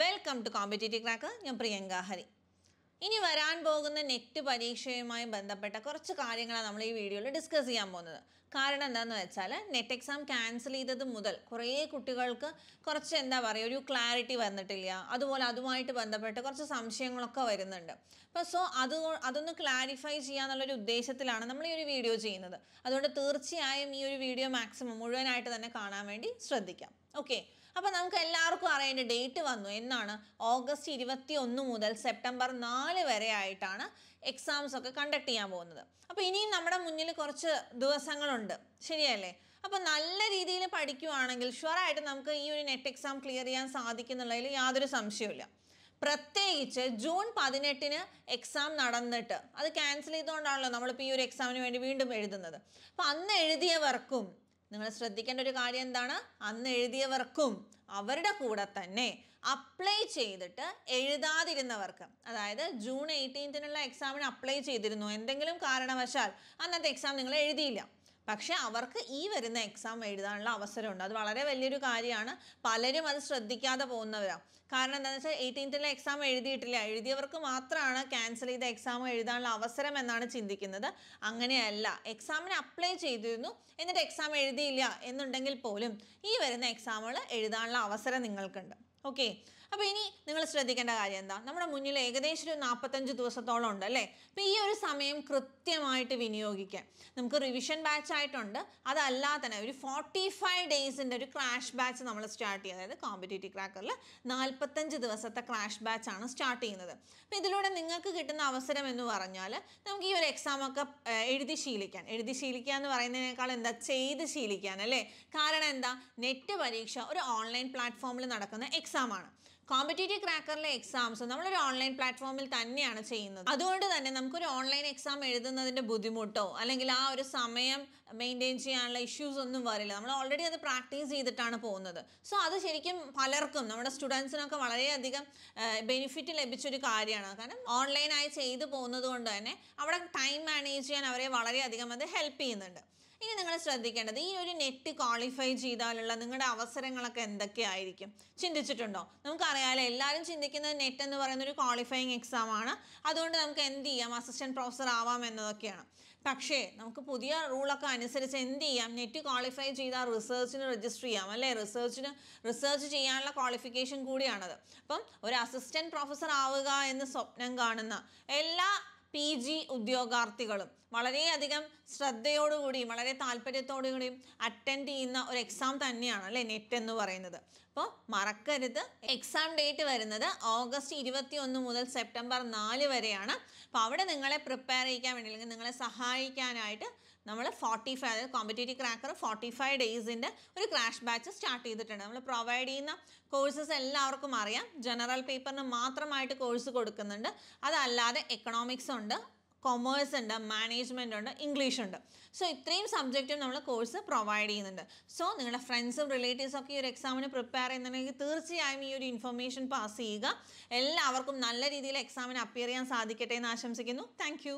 welcome to competitive crack ഞാൻ പ്രിയങ്ക ഹരി ഇനി വരാൻ പോകുന്ന നെറ്റ് പരീക്ഷയുമായി ബന്ധപ്പെട്ട കുറച്ച് കാര്യങ്ങളാണ് നമ്മൾ ഈ വീഡിയോയിൽ ഡിസ്കസ് ചെയ്യാൻ പോകുന്നത് കാരണം എന്താന്ന് വെച്ചാൽ നെറ്റ് എക്സാം ക്യാൻസൽ ചെയ്തത് മുതൽ കുറേ കുട്ടികൾക്ക് കുറച്ച് എന്താ പറയുക ഒരു ക്ലാരിറ്റി വന്നിട്ടില്ല അതുപോലെ അതുമായിട്ട് ബന്ധപ്പെട്ട് കുറച്ച് സംശയങ്ങളൊക്കെ വരുന്നുണ്ട് അപ്പോൾ സോ അത് അതൊന്ന് ക്ലാരിഫൈ ചെയ്യാന്നുള്ളൊരു ഉദ്ദേശത്തിലാണ് നമ്മൾ ഈ ഒരു വീഡിയോ ചെയ്യുന്നത് അതുകൊണ്ട് തീർച്ചയായും ഈ ഒരു വീഡിയോ മാക്സിമം മുഴുവനായിട്ട് തന്നെ കാണാൻ വേണ്ടി ശ്രദ്ധിക്കാം ഓക്കെ അപ്പോൾ നമുക്ക് എല്ലാവർക്കും അറിയേണ്ട ഡേറ്റ് വന്നു എന്നാണ് ഓഗസ്റ്റ് ഇരുപത്തി ഒന്ന് മുതൽ സെപ്റ്റംബർ നാല് വരെ ആയിട്ടാണ് എക്സാംസ് ഒക്കെ കണ്ടക്ട് ചെയ്യാൻ പോകുന്നത് അപ്പോൾ ഇനിയും നമ്മുടെ മുന്നിൽ കുറച്ച് ദിവസങ്ങളുണ്ട് ശരിയല്ലേ അപ്പോൾ നല്ല രീതിയിൽ പഠിക്കുവാണെങ്കിൽ ഷുവറായിട്ട് നമുക്ക് ഈ ഒരു നെറ്റ് എക്സാം ക്ലിയർ ചെയ്യാൻ സാധിക്കുന്നുള്ളതിൽ യാതൊരു സംശയമില്ല പ്രത്യേകിച്ച് ജൂൺ പതിനെട്ടിന് എക്സാം നടന്നിട്ട് അത് ക്യാൻസൽ ചെയ്തുകൊണ്ടാണല്ലോ നമ്മളിപ്പോൾ ഈ ഒരു എക്സാമിന് വേണ്ടി വീണ്ടും എഴുതുന്നത് അപ്പോൾ അന്ന് എഴുതിയവർക്കും നിങ്ങൾ ശ്രദ്ധിക്കേണ്ട ഒരു കാര്യം എന്താണ് അന്ന് എഴുതിയവർക്കും അവരുടെ കൂടെ തന്നെ അപ്ലൈ ചെയ്തിട്ട് എഴുതാതിരുന്നവർക്ക് അതായത് ജൂൺ എയ്റ്റീൻത്തിനുള്ള എക്സാമിന് അപ്ലൈ ചെയ്തിരുന്നു എന്തെങ്കിലും കാരണവശാൽ അന്നത്തെ എക്സാം നിങ്ങൾ എഴുതിയില്ല പക്ഷേ അവർക്ക് ഈ വരുന്ന എക്സാം എഴുതാനുള്ള അവസരമുണ്ട് അത് വളരെ വലിയൊരു കാര്യമാണ് പലരും അത് ശ്രദ്ധിക്കാതെ പോകുന്നവരാണ് കാരണം എന്താണെന്ന് വെച്ചാൽ എയ്റ്റീൻത്തിലെ എക്സാം എഴുതിയിട്ടില്ല എഴുതിയവർക്ക് മാത്രമാണ് ക്യാൻസൽ ചെയ്ത എക്സാം എഴുതാനുള്ള അവസരം എന്നാണ് ചിന്തിക്കുന്നത് അങ്ങനെയല്ല എക്സാമിന് അപ്ലൈ ചെയ്തിരുന്നു എന്നിട്ട് എക്സാം എഴുതിയില്ല എന്നുണ്ടെങ്കിൽ പോലും ഈ വരുന്ന എക്സാമുകൾ എഴുതാനുള്ള അവസരം നിങ്ങൾക്കുണ്ട് ഓക്കെ അപ്പോൾ ഇനി നിങ്ങൾ ശ്രദ്ധിക്കേണ്ട കാര്യം എന്താ നമ്മുടെ മുന്നിൽ ഏകദേശം ഒരു നാൽപ്പത്തഞ്ച് ദിവസത്തോളം ഉണ്ട് അല്ലേ അപ്പോൾ ഈ ഒരു സമയം കൃത്യമായിട്ട് വിനിയോഗിക്കാം നമുക്ക് റിവിഷൻ ബാച്ച് ആയിട്ടുണ്ട് അതല്ലാതെ തന്നെ ഒരു ഫോർട്ടി ഫൈവ് ഡേയ്സിൻ്റെ ഒരു ക്രാഷ് ബാച്ച് നമ്മൾ സ്റ്റാർട്ട് ചെയ്യുന്നത് അതായത് കോമ്പറ്റേറ്റീവ് ക്രാക്കറിൽ നാൽപ്പത്തഞ്ച് ദിവസത്തെ ക്രാഷ് ബാച്ച് ആണ് സ്റ്റാർട്ട് ചെയ്യുന്നത് അപ്പോൾ ഇതിലൂടെ നിങ്ങൾക്ക് കിട്ടുന്ന അവസരം എന്ന് പറഞ്ഞാൽ നമുക്ക് ഈ ഒരു എക്സാമൊക്കെ എഴുതി ശീലിക്കാൻ എഴുതി ശീലിക്കുക എന്ന് പറയുന്നതിനേക്കാൾ എന്താ ചെയ്ത് ശീലിക്കാൻ അല്ലേ കാരണം എന്താ നെറ്റ് പരീക്ഷ ഒരു ഓൺലൈൻ പ്ലാറ്റ്ഫോമിൽ നടക്കുന്ന എക്സാം എക്സാമാണ് കോമ്പറ്റേറ്റീവ് ക്രാക്കറിലെ എക്സാംസ് നമ്മളൊരു ഓൺലൈൻ പ്ലാറ്റ്ഫോമിൽ തന്നെയാണ് ചെയ്യുന്നത് അതുകൊണ്ട് തന്നെ നമുക്കൊരു ഓൺലൈൻ എക്സാം എഴുതുന്നതിൻ്റെ ബുദ്ധിമുട്ടോ അല്ലെങ്കിൽ ആ ഒരു സമയം മെയിൻറ്റെയിൻ ചെയ്യാനുള്ള ഇഷ്യൂസ് ഒന്നും വരില്ല നമ്മൾ ഓൾറെഡി അത് പ്രാക്ടീസ് ചെയ്തിട്ടാണ് പോകുന്നത് സോ അത് ശരിക്കും പലർക്കും നമ്മുടെ സ്റ്റുഡൻസിനൊക്കെ വളരെയധികം ബെനിഫിറ്റ് ലഭിച്ചൊരു കാര്യമാണ് കാരണം ഓൺലൈനായി ചെയ്തു പോകുന്നത് കൊണ്ട് തന്നെ അവിടെ ടൈം മാനേജ് ചെയ്യാൻ അവരെ വളരെയധികം അത് ഹെൽപ്പ് ചെയ്യുന്നുണ്ട് ഇനി നിങ്ങൾ ശ്രദ്ധിക്കേണ്ടത് ഈ ഒരു നെറ്റ് ക്വാളിഫൈ ചെയ്താലുള്ള നിങ്ങളുടെ അവസരങ്ങളൊക്കെ എന്തൊക്കെയായിരിക്കും ചിന്തിച്ചിട്ടുണ്ടോ നമുക്കറിയാമല്ലോ എല്ലാവരും ചിന്തിക്കുന്നത് നെറ്റ് എന്ന് പറയുന്ന ഒരു ക്വാളിഫയിങ് എക്സാം ആണ് അതുകൊണ്ട് നമുക്ക് എന്ത് ചെയ്യാം അസിസ്റ്റൻറ്റ് പ്രൊഫസർ ആവാം എന്നതൊക്കെയാണ് പക്ഷേ നമുക്ക് പുതിയ റൂളൊക്കെ അനുസരിച്ച് എന്ത് ചെയ്യാം നെറ്റ് ക്വാളിഫൈ ചെയ്താൽ റിസർച്ചിന് രജിസ്റ്റർ ചെയ്യാം അല്ലേ റിസർച്ചിന് റിസർച്ച് ചെയ്യാനുള്ള ക്വാളിഫിക്കേഷൻ കൂടിയാണത് അപ്പം ഒരു അസിസ്റ്റൻറ്റ് പ്രൊഫസർ ആവുക എന്ന് സ്വപ്നം കാണുന്ന എല്ലാ പി ജി ഉദ്യോഗാർത്ഥികളും വളരെയധികം ശ്രദ്ധയോടുകൂടിയും വളരെ താല്പര്യത്തോടുകൂടിയും അറ്റൻഡ് ചെയ്യുന്ന ഒരു എക്സാം തന്നെയാണ് അല്ലേ നെറ്റ് എന്ന് പറയുന്നത് അപ്പോൾ മറക്കരുത് എക്സാം ഡേറ്റ് വരുന്നത് ഓഗസ്റ്റ് ഇരുപത്തി ഒന്ന് മുതൽ സെപ്റ്റംബർ നാല് വരെയാണ് അപ്പോൾ അവിടെ നിങ്ങളെ പ്രിപ്പയർ ചെയ്യാൻ വേണ്ടി അല്ലെങ്കിൽ നിങ്ങളെ സഹായിക്കാനായിട്ട് നമ്മൾ ഫോർട്ടി ഫൈവ് അതായത് കോമ്പറ്റേറ്റീവ് ക്രാക്കർ ഫോർട്ടി ഫൈവ് ഡേയ്സിൻ്റെ ഒരു ക്രാഷ് ബാച്ച് സ്റ്റാർട്ട് ചെയ്തിട്ടുണ്ട് നമ്മൾ പ്രൊവൈഡ് ചെയ്യുന്ന കോഴ്സസ് എല്ലാവർക്കും അറിയാം ജനറൽ പേപ്പറിന് മാത്രമായിട്ട് കോഴ്സ് കൊടുക്കുന്നുണ്ട് അതല്ലാതെ എക്കണോമിക്സ് ഉണ്ട് ഉണ്ട് കൊമേഴ്സ് ഉണ്ട് മാനേജ്മെൻ്റ് ഉണ്ട് ഇംഗ്ലീഷ് ഉണ്ട് സോ ഇത്രയും സബ്ജക്റ്റും നമ്മൾ കോഴ്സ് പ്രൊവൈഡ് ചെയ്യുന്നുണ്ട് സോ നിങ്ങളുടെ ഫ്രണ്ട്സും റിലേറ്റീവ്സും ഒക്കെ ഈ ഒരു എക്സാമിന് പ്രിപ്പയർ ചെയ്യുന്നുണ്ടെങ്കിൽ തീർച്ചയായും ഈ ഒരു ഇൻഫർമേഷൻ പാസ് ചെയ്യുക എല്ലാവർക്കും നല്ല രീതിയിൽ എക്സാമിന് അപ്പിയർ ചെയ്യാൻ സാധിക്കട്ടെ എന്ന് ആശംസിക്കുന്നു താങ്ക്